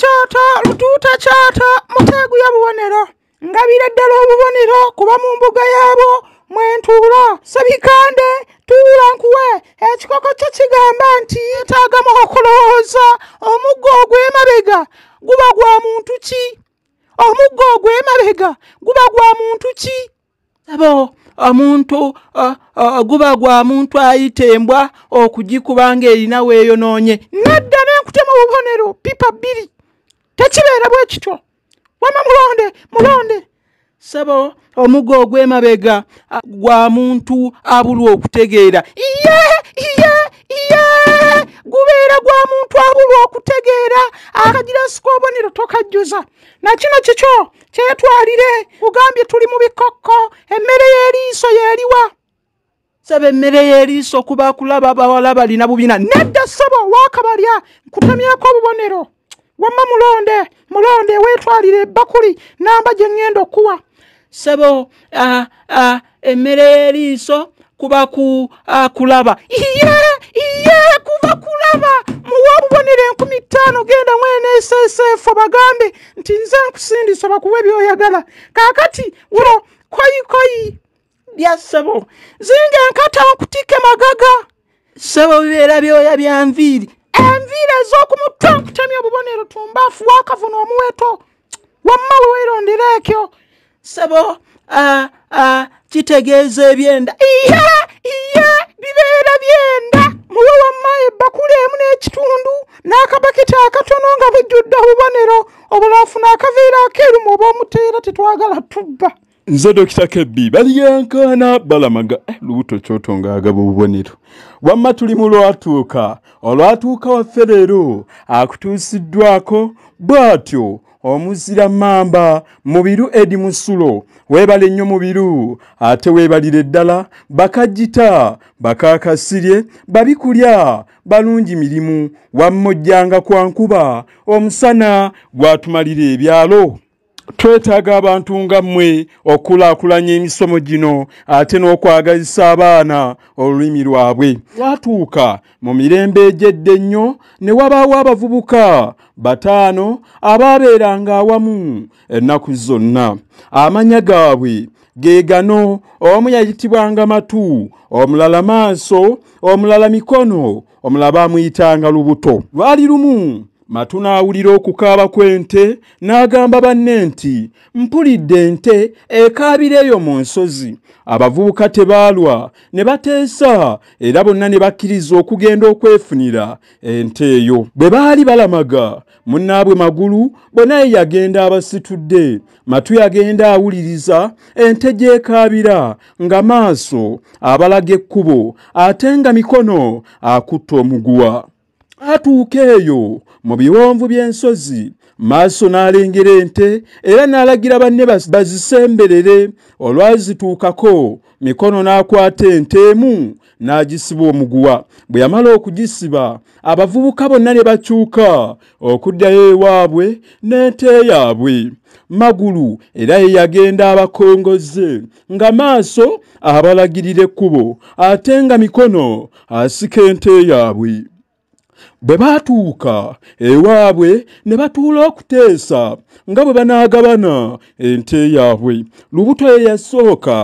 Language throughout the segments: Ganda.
kyoto lututa kyoto mutaguya bubonero ngabire ddala obubonero kuba mu mbuga yaabo mwentuula sebikande tuula nkuwe ekikoko kyo kigamba nti yetaaga mukokolowooza omuggo ogw'emabega guba gwa muntu ki omuggo ogw'emabega guba gwa muntu ki abo omuntu guba gwa muntu ayita embwa okugikuba ng'erinawo eyonoonye nadda nenkutema obubonero pipa bbiri tekibeera bwekityo wama mulonde mulonde sabo omugo ogwemabega gwa muntu abulwa okutegeera iye iye iye gubeera gwa muntu abulwa okutegeera akagiraasika obonero tokajjuza nakino kikyo kyetwalire kugambye tuli mu bikokko emmere y'eriiso yeeriwa saba emmere y'eriiso kuba kulaba abawala balina bubina nedda sabo waakabalya nkutamyako obubonero wamma mulonde mulonde weetwalire ebakuli namba gye ŋŋenda okuwa sebo emmere yeriiso kuba kulaba iye kuba kulaba muwe obubonero enkumi ttaano genda mwenesesefu bagambe nti nze nkusindisa bakuwa ebyoyagala kaakati wulo koyikoyi byasebo zinga enkata nkutika emagaga sebo bibeera byoya byanviiri enviire ez'okumutta nkutemya obubonero tumbaafu waakavuna omuweto wamma luweerondera ekyo sabo kitegeeza ebyenda iye iye bibeera byenda muwe wamma ebbakula emu n'ekitundu n'akabaketi akatono nga bujjudde obubonero obulafuna akaviira akeeruma oba omuteera tetwagala tubba nze dokita kebbi baliyankana balamaga eh, lubuto kyoto ngaagaba obubonero wamma tuli mu lwatuuka olwatuuka waffe leero akutuusiddwako bwatyo omuzira mamba mubiru edi musulo weebale ennyo mubiru ate weebalira eddala bakajita bakakasirye babikulya balungi mirimu wammojjanga kwankuba omusana gwatumalira ebyalo twetaaga abantu nga mmwe okulaakulanya emisomo gino ate n'okwagazisa abaana olulimi lwabwe watuuka mu mirembe egyedda ennyo ne wabaawo abavubuka bataano abaabeeranga awamu ennaku zonna amanya gaabwe geegano omu yayitibwanga matu omulala maaso omulala mikono omulaba amuyitanga lubuto lwali lumu matunaawulira okukaaba kw'ente n'agamba banne nti mpulidde ente ekaabira eyo mu nsozi abavubuka tebaalwa ne bateesa era bonna ne bakkiriza okugenda okwefunira ente eyo bwe baali balamaga munnaabwe magulu bonna ye yagenda abasitudde matu yagenda awuliriza ente gy'ekaabira nga maaso abalaga ekkubo ate nga mikono akutta omuguwa atuuka eyo mu biwonvu by'ensozi maaso n'alengera ente era n'alagira banne bazisemberere olwazituukako mikono n'akwata ente emu n'agisiba omuguwa bwe yamala okugisiba abavubuka bonna ne bakyuka okuddayo ewaabwe n'ente yaabwe magulu era ye yagenda abakongoze nga maaso abalagirira ekkubo ate nga mikono asika ente yaabwe bwe baatuuka ewaabwe ne batuula okuteesa nga bwe banaagabana ente yaabwe lubuto eyasooka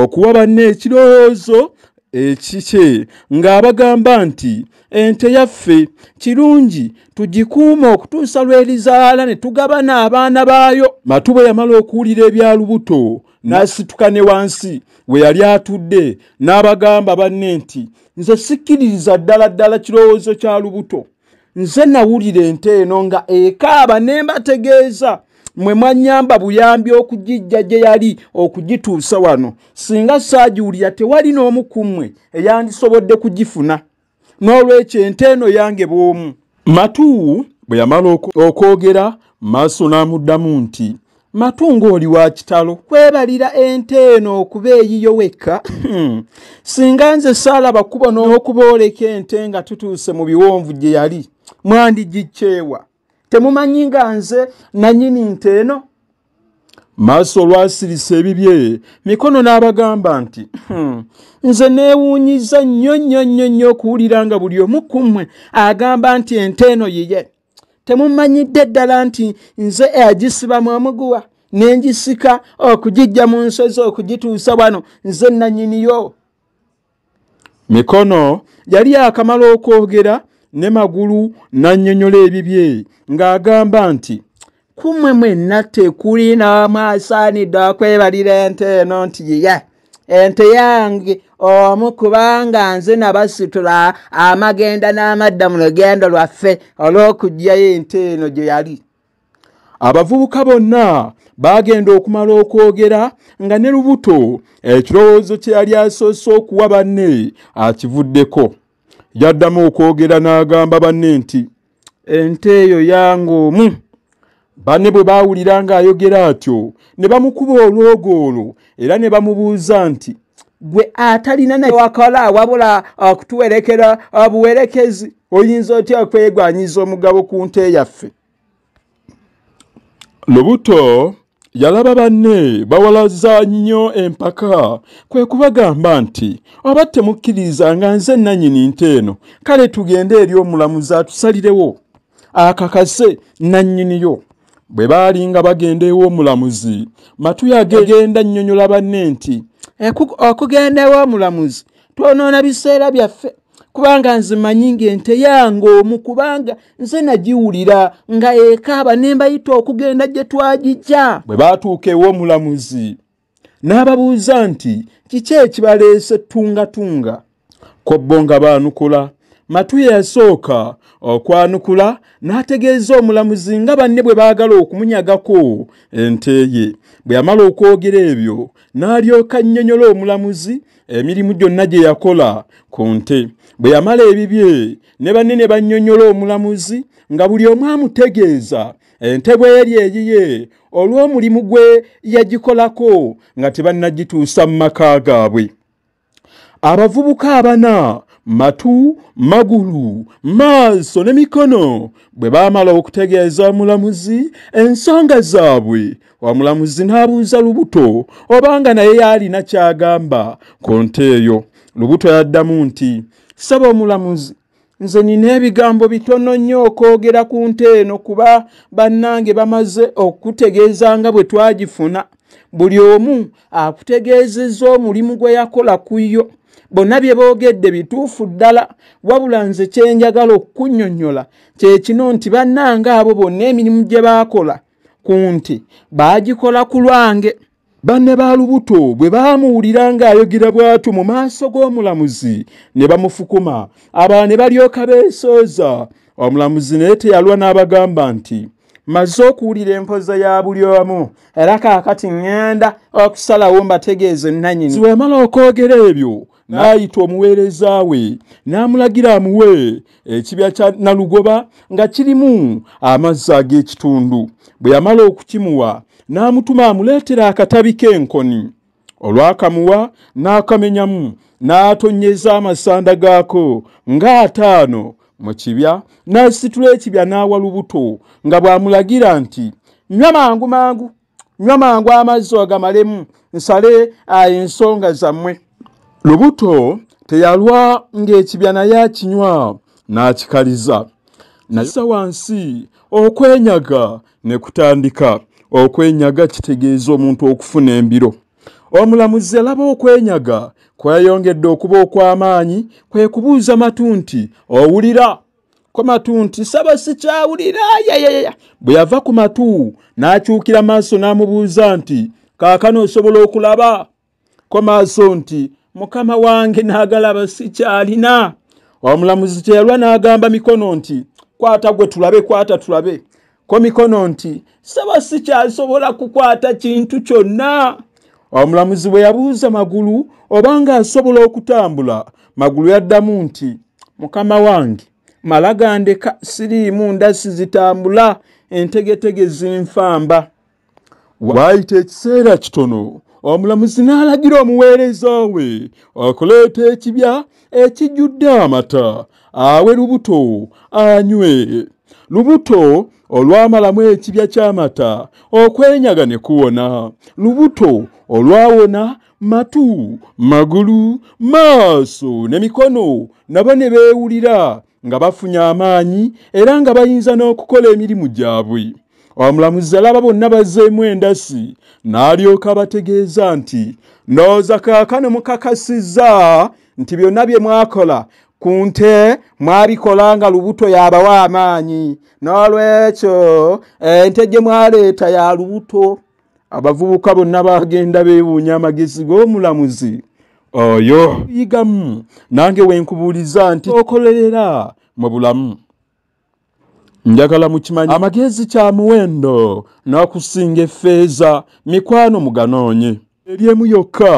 okuwa banne ekirowoozo ekikye ng'abagamba nti ente yaffe kirungi tugikuuma okutuusa lwerizaala ne tugabana abaana baayo matu bwe yamala okuwulira ebya lubuto n'asituka ne wansi we yali atudde n'abagamba banne nti nze sikkiririza ddala ddala kirowoozo kya lubuto nze nawulira ente eno nga ekaaba ne mbategeeza mwe mwanyamba buyambi okugijja gye yali okugituusa wano singa saagiwulira tewali n'omu ku mmwe eyandisobodde kugifuna n'olwekyo ente eno yange bw'omu matuwu bwe yamala okwogera maaso n'amuddamu nti matu ng'oli wa kitalo kwebalira ente eno okuba eyiyo wekka hmm, singa nze saalaba kuba n'okubooleka ente nga tutuuse mu biwonvu gye yali mwandigikyewa temumanyi nga nze nanyini nte eno maaso olwasirisa ebibye mikono n'abagamba nti hmm, nze neewuunyiza nnyo nnyo nnyo nnyo okuwulira nga buli omu kummwe agamba nti ente eno yiye temumanyidde ddala nti nze agisibamu omuguwa nengisika okugijja mu nsozi okugituusa wano nze nanyiniyo mikono yali akamala okwogera ne magulu nanyonyola ebibye ng'agamba nti kumwe mwenna tekulina mwasaanidde okwebalira ente eno nti yeya yeah. ente yange omu kubanga nze nabasitula amagenda n'amadda mu lugendo lwaffe olw'okugyayo ente eno gye yali abavubuka bonna baagenda okumala okwogera nga ne lubuto ekirowoozo kye yali asoose okuwa banne akivuddeko yaddamu okwogera n'agamba banne nti ente eyo yanga omu Banne bwe baawulira ng'ayogera atyo ne bamukuba olwogoolo era ne bamubuuza nti gwe atalina naye wakola wabula akutuwerekera uh, obuwerekezi uh, oyinza otya okwegwanyiza omugabo ku nte yaffe lubuto yalaba banne bawalaza nnyo empaka kwe kubagamba nti oba temukkiriza nga nze nannyini nte eno kale tugende eri omulamuzi atusalirewo akakase nannyiniyo bwe baalinga bagenda ew'omulamuzi matuya agenda nnyonnyola banne nti eh, okugenda ew'omulamuzi twonoona biseera byaffe kubanga nzimanyi ng'ente yange omu kubanga nze nagiwulira nga ekaaba ne mbayita okugenda gye twagijja bwe baatuuka ew'omulamuzi n'ababuuza nti kiki ekibaleese ttungatunga kobbo nga baanukula matu yasooka okwanukula n'ategeeza omulamuzi nga banne bwe baagala okumunyagako ente ye bwe yamala okwogera ebyo n'alyoka nnyonyola omulamuzi emirimu gyonna gye yakola ku nte bwe yamala ebibye ne bannene bannyonnyola omulamuzi nga buli omu amutegeeza ente bweeri eyiye olw'omulimu gwe yagikolako nga tebannagituusa mu maka gaabwe abavubuka abana matu magulu maaso ne mikono bwe baamala okutegeeza omulamuzi ensonga zaabwe omulamuzi n'abuuza lubuto obanga naye yaalina ky'agamba ku nte eyo lubuto yaddamu nti saba omulamuzi nze nina ebigambo bitono nnyo okwogera ku nte eno kuba bannange bamaze okutegeeza nga bwe twagifuna buli omu akutegeezezza omulimu gwe yakola ku yo bonna bye boogedde bituufu ddala wabula nze kyenjagala okunnyonnyola kyekino nti bannanga abo bonna emirimu gye baakola ku nti baagikola ku lwange banne ba lubuto bwe baamuwulira ng'ayogera bw'atyo mu maaso g'omulamuzi ne bamufukuma abala ne balyoka beesooza omulamuzi naye teyalwa n'abagamba nti mazze okuwulira empoza ya buli omu era kaakati ŋŋenda okusalawo mbategeeze nnanyini we yamala okwogera ebyo n'ayita omuweereza we n'amulagira amuwe ekibya kya nalugoba nga kirimu amazzi ag'ekitundu bwe yamala okukimuwa n'amutuma amuleetera akatabi k'enkoni olwakamuwa n'akamenyamu n'atonnyeza amasanda gaako ng'ataano mu kibya n'asitula ekibya n'awa lubuto nga bw'amulagira nti nywa mangu mangu nywa mangu amazzi ogamalemu nsale ensonga zammwe lubuto teyalwa ng'ekibyana yakinywa n'akikaliza nayisa wansi okwenyaga ne kutandika okwenyaga kitegeeza omuntu okufuna embiro omulamuzi alaba okwenyaga kweyongedde okuba okw'amaanyi kwe kubuuza matu nti owulira ko matu nti saba sikyawulira yayaya bwe yava ku matu n'akyukira maaso n'amubuuza nti kaakano osobola okulaba ko maaso nti mukama wange n'agalaba sikyalina omulamuzi kyeyalwa n'agamba mikono nti kwata gwe tulabe kwata tulabe ko mikono nti saba sikyasobola kukwata kintu kyonna omulamuzi bwe yabuuza magulu obanga asobola okutambula magulu yaddamu nti mukama wange mala gandeka siriimu ndasi zitambula entegetege zinfamba waayita ekiseera kitono omulamuzi n'alagira omuweereza we okuleeta ekibya ekijjudde amata awe lubuto anywe lubuto olwamalamu ekibya ky'amata okwenyaga ne kuwona lubuto olwawona matu magulu maaso ne mikono nabo ne beewulira nga bafunye amaanyi era nga bayinza n'okukola emirimu gyabwe omulamuzi alaba bonna bazzeemu endasi n'alyoka abategeeza nti ndowooza kaakano mukakasizza nti byonna bye mwakola ku nte mwabikola nga lubuto y'abawa amaanyi n'olwekyo ente gye mwaleeta ya lubuto abavubuka bonna bagenda beewuunya amagezi g'omulamuzi oyo yigamu nange wenkubuuliza nti okolerera mu bulamu njagala mukimanyi amagezi kya muwendo n'akusinga effeeza mikwano muganoonye eryemu yokka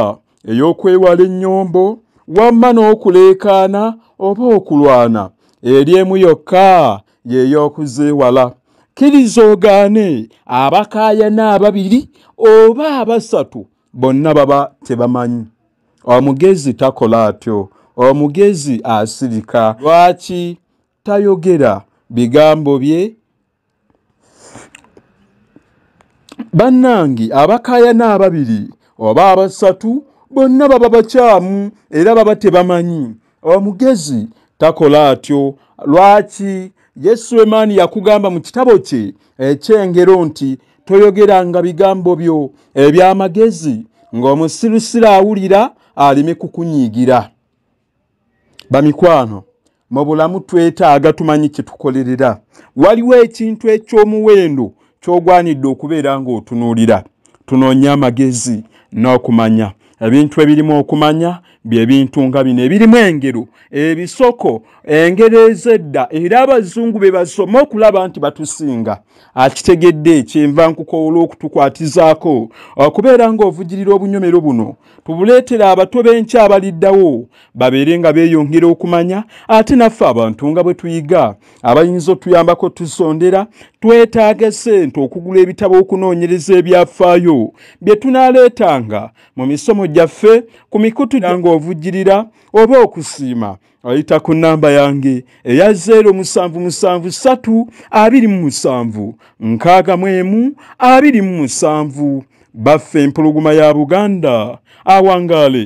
ey'okwewala ennyombo wamma n'okuleekaana oba okulwana eryemu yokka yeey'okuzeewala kkiriza ogaane abakaayana ababiri oba abasatu bonna baba tebamanyi omugezi takola atyo omugezi asirika lwaki tayogera bigambo bye bannange abakaya n'ababiri oba abasatu bonna baba bakyamu era baba tebamanyi omugezi takola atyo lwaki yesu emaani yakugamba mu kitabo kye ekyengero nti toyogeranga bigambo byo ebyamagezi ng'omusirusira awulira alime kukunyiigira bamikwano mu bulamu twetaaga tumanyi kye tukolerera waliwo ekintu eky'omuwendo ky'ogwanidde okubeera ng'otunuulira tunoonye amagezi n'okumanya ebintu ebirimu okumanya byebintu nga bino ebirimu engero ebisoko engero ez'edda era abazungu be basoma okulaba nti batusinga akitegedde kyenva nkukowola okutukwatizaako okubeera uh, ng'ovujirira obunyomero buno tubuleetera abato b'enkya abaliddawo babeere nga beeyongera okumanya ate naffe abantu nga bwe tuyiga abayinza otuyambako tusondera twetaaga sente okugula ebitabo okunoonyereza ebyafaayo bye tunaaleetan kubanga mu misomo gyaffe ku mikutu yange ovujjirira oba okusiima oyita ku nnamba yange eya 073 27 6 27 baffe empuluguma ya buganda awangaale